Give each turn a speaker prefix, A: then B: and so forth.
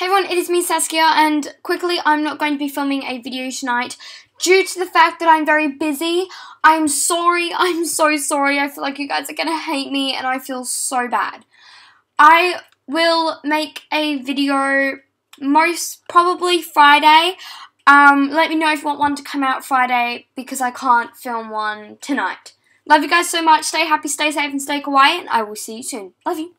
A: Hey everyone, it is me Saskia and quickly I'm not going to be filming a video tonight due to the fact that I'm very busy. I'm sorry, I'm so sorry. I feel like you guys are going to hate me and I feel so bad. I will make a video most probably Friday. Um, let me know if you want one to come out Friday because I can't film one tonight. Love you guys so much. Stay happy, stay safe and stay quiet and I will see you soon. Love you.